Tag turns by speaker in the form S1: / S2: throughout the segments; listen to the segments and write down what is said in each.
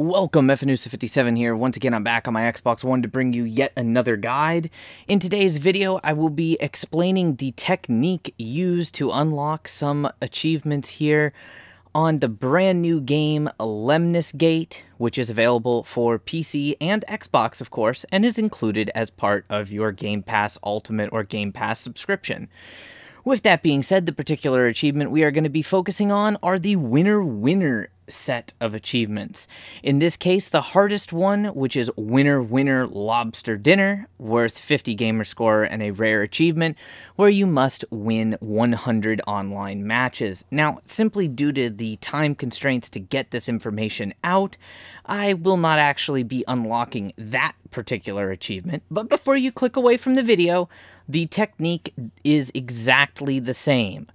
S1: Welcome, FNUSA57 here. Once again, I'm back on my Xbox One to bring you yet another guide. In today's video, I will be explaining the technique used to unlock some achievements here on the brand new game Lemnis Gate, which is available for PC and Xbox, of course, and is included as part of your Game Pass Ultimate or Game Pass subscription. With that being said, the particular achievement we are going to be focusing on are the winner winner set of achievements. In this case, the hardest one, which is Winner Winner Lobster Dinner, worth 50 gamer score and a rare achievement, where you must win 100 online matches. Now, simply due to the time constraints to get this information out, I will not actually be unlocking that particular achievement, but before you click away from the video, the technique is exactly the same.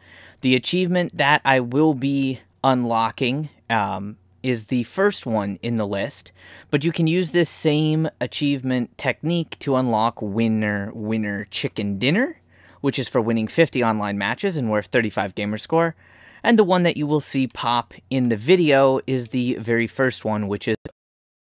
S1: The achievement that I will be unlocking um, is the first one in the list, but you can use this same achievement technique to unlock Winner Winner Chicken Dinner, which is for winning 50 online matches and worth 35 gamer score. And the one that you will see pop in the video is the very first one, which is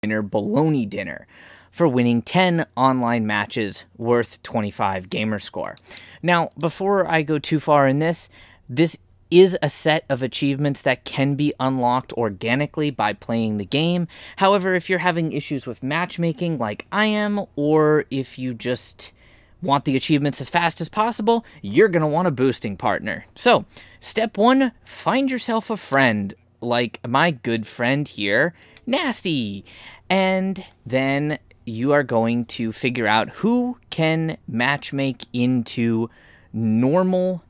S1: Winner Bologna Dinner for winning 10 online matches worth 25 gamer score. Now, before I go too far in this, this is a set of achievements that can be unlocked organically by playing the game. However, if you're having issues with matchmaking like I am, or if you just want the achievements as fast as possible, you're going to want a boosting partner. So, step one find yourself a friend, like my good friend here, Nasty. And then you are going to figure out who can matchmake into normal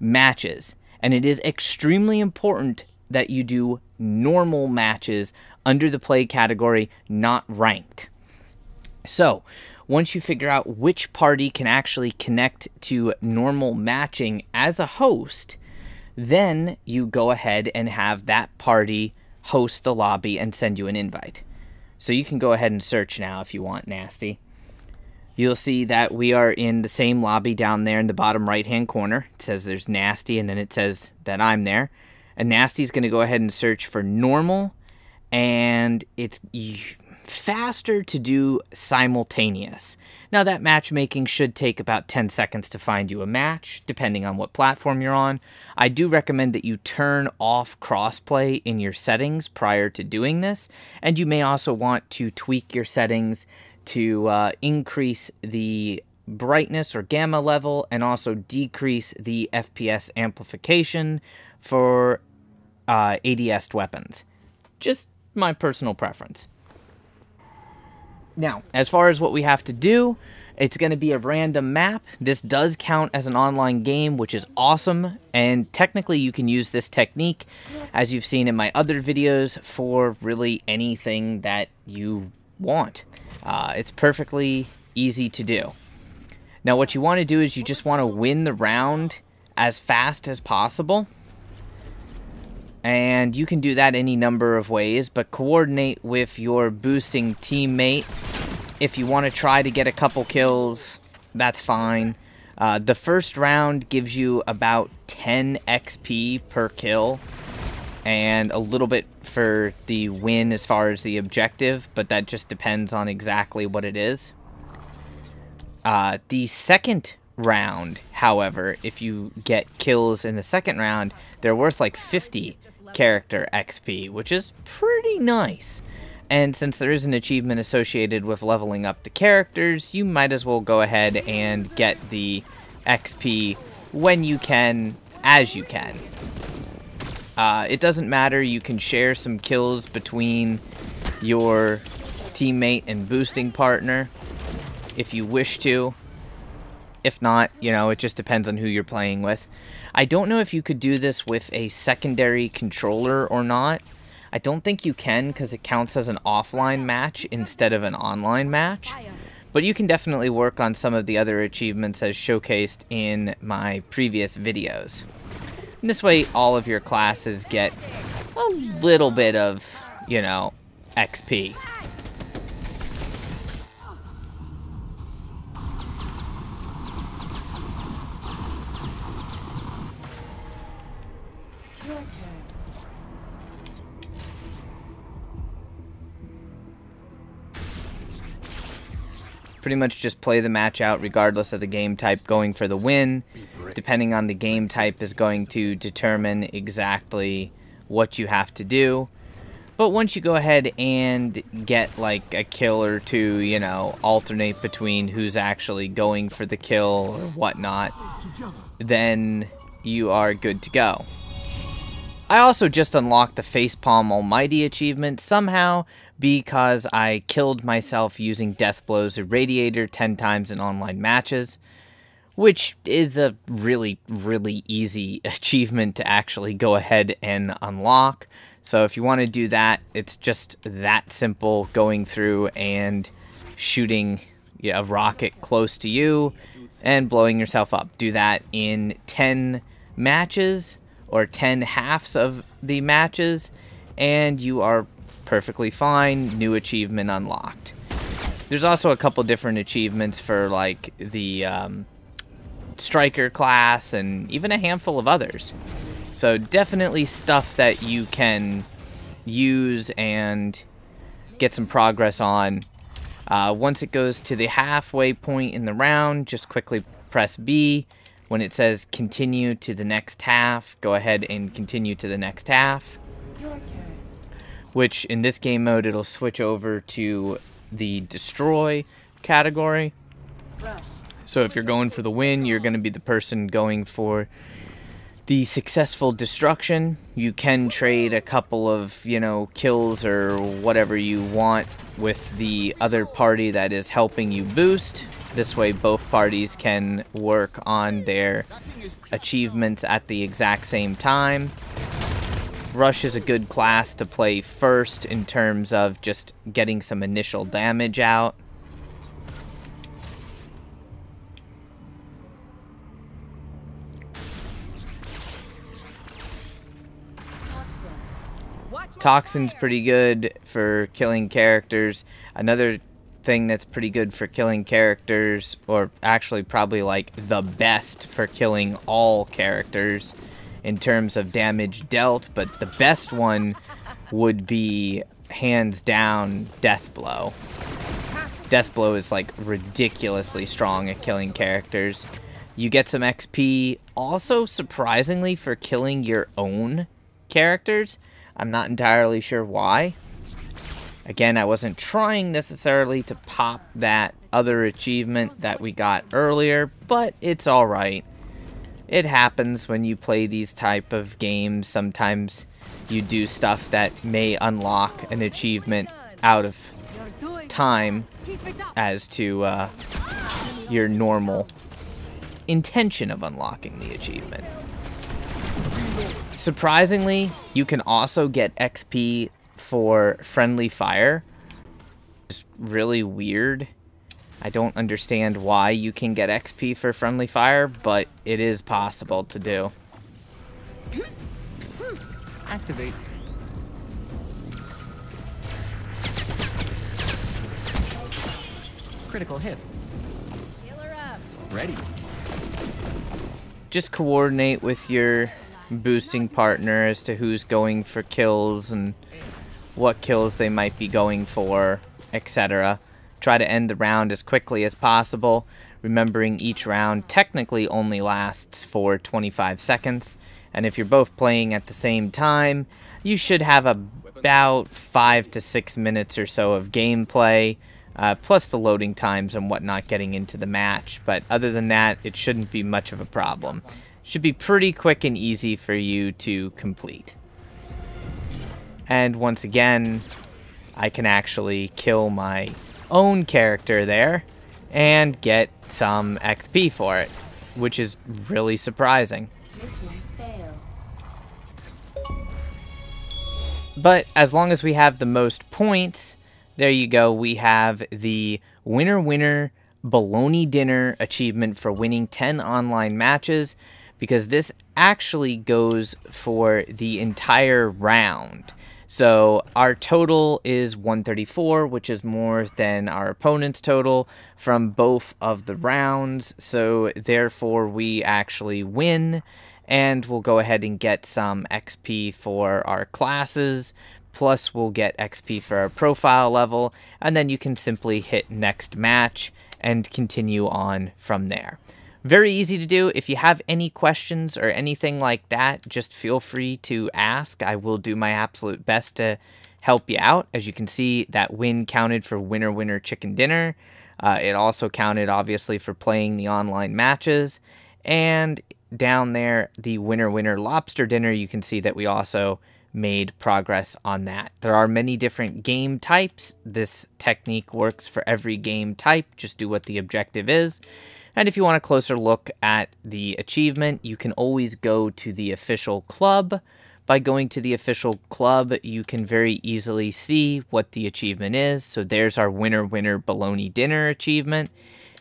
S1: matches. And it is extremely important that you do normal matches under the play category, not ranked. So, once you figure out which party can actually connect to normal matching as a host, then you go ahead and have that party host the lobby and send you an invite. So you can go ahead and search now if you want, Nasty you'll see that we are in the same lobby down there in the bottom right hand corner. It says there's Nasty, and then it says that I'm there. And Nasty's going to go ahead and search for normal, and it's faster to do simultaneous. Now, that matchmaking should take about 10 seconds to find you a match, depending on what platform you're on. I do recommend that you turn off crossplay in your settings prior to doing this, and you may also want to tweak your settings to uh, increase the brightness or gamma level and also decrease the FPS amplification for uh, ADS weapons. Just my personal preference. Now, as far as what we have to do, it's going to be a random map. This does count as an online game, which is awesome. And technically, you can use this technique, as you've seen in my other videos, for really anything that you want. Uh, it's perfectly easy to do. Now what you want to do is you just want to win the round as fast as possible. And you can do that any number of ways, but coordinate with your boosting teammate. If you want to try to get a couple kills, that's fine. Uh, the first round gives you about 10 XP per kill and a little bit for the win as far as the objective, but that just depends on exactly what it is. Uh, the second round, however, if you get kills in the second round, they're worth like 50 character XP, which is pretty nice. And since there is an achievement associated with leveling up the characters, you might as well go ahead and get the XP when you can, as you can. Uh, it doesn't matter. You can share some kills between your teammate and boosting partner if you wish to. If not, you know, it just depends on who you're playing with. I don't know if you could do this with a secondary controller or not. I don't think you can because it counts as an offline match instead of an online match. But you can definitely work on some of the other achievements as showcased in my previous videos. And this way, all of your classes get a little bit of, you know, XP. pretty much just play the match out regardless of the game type going for the win. Depending on the game type is going to determine exactly what you have to do. But once you go ahead and get like a kill or two, you know, alternate between who's actually going for the kill or whatnot, then you are good to go. I also just unlocked the Facepalm Almighty achievement somehow because I killed myself using Deathblows Blow's Irradiator 10 times in online matches, which is a really, really easy achievement to actually go ahead and unlock. So if you want to do that, it's just that simple going through and shooting a rocket close to you and blowing yourself up. Do that in 10 matches or 10 halves of the matches, and you are perfectly fine, new achievement unlocked. There's also a couple different achievements for like the um, striker class and even a handful of others. So definitely stuff that you can use and get some progress on. Uh, once it goes to the halfway point in the round, just quickly press B when it says continue to the next half, go ahead and continue to the next half. Which in this game mode, it'll switch over to the destroy category. So if you're going for the win, you're going to be the person going for the successful destruction. You can trade a couple of, you know, kills or whatever you want with the other party that is helping you boost. This way both parties can work on their achievements at the exact same time. Rush is a good class to play first in terms of just getting some initial damage out. Toxin's pretty good for killing characters. Another thing that's pretty good for killing characters, or actually probably like the best for killing all characters in terms of damage dealt, but the best one would be hands down Death Blow. Death Blow is like ridiculously strong at killing characters. You get some XP also surprisingly for killing your own characters. I'm not entirely sure why. Again, I wasn't trying necessarily to pop that other achievement that we got earlier, but it's alright. It happens when you play these type of games. Sometimes you do stuff that may unlock an achievement out of time as to uh, your normal intention of unlocking the achievement. Surprisingly, you can also get XP for friendly fire. It's really weird. I don't understand why you can get XP for friendly fire, but it is possible to do. Activate. Critical hit. Ready. Just coordinate with your boosting partner as to who's going for kills and what kills they might be going for, etc. Try to end the round as quickly as possible, remembering each round technically only lasts for 25 seconds, and if you're both playing at the same time, you should have about 5 to 6 minutes or so of gameplay, uh, plus the loading times and whatnot getting into the match, but other than that, it shouldn't be much of a problem. Should be pretty quick and easy for you to complete. And once again, I can actually kill my own character there and get some XP for it, which is really surprising. But as long as we have the most points, there you go, we have the winner winner baloney dinner achievement for winning 10 online matches because this actually goes for the entire round. So our total is 134, which is more than our opponent's total from both of the rounds. So therefore we actually win and we'll go ahead and get some XP for our classes. Plus we'll get XP for our profile level and then you can simply hit next match and continue on from there. Very easy to do. If you have any questions or anything like that, just feel free to ask. I will do my absolute best to help you out. As you can see, that win counted for winner winner chicken dinner. Uh, it also counted, obviously, for playing the online matches. And down there, the winner winner lobster dinner, you can see that we also made progress on that. There are many different game types. This technique works for every game type. Just do what the objective is. And if you want a closer look at the achievement, you can always go to the official club. By going to the official club, you can very easily see what the achievement is. So there's our winner winner baloney dinner achievement.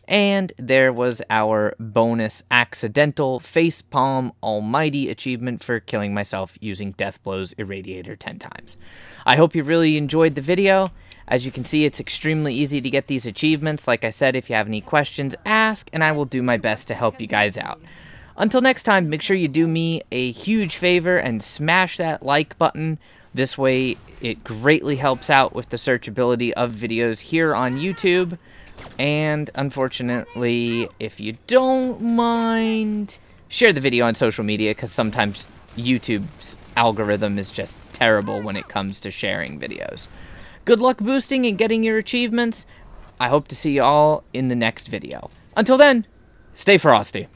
S1: And there was our bonus accidental face palm almighty achievement for killing myself using Death Blow's Irradiator 10 times. I hope you really enjoyed the video as you can see, it's extremely easy to get these achievements. Like I said, if you have any questions, ask, and I will do my best to help you guys out. Until next time, make sure you do me a huge favor and smash that like button. This way, it greatly helps out with the searchability of videos here on YouTube. And unfortunately, if you don't mind, share the video on social media because sometimes YouTube's algorithm is just terrible when it comes to sharing videos. Good luck boosting and getting your achievements. I hope to see you all in the next video. Until then, stay frosty.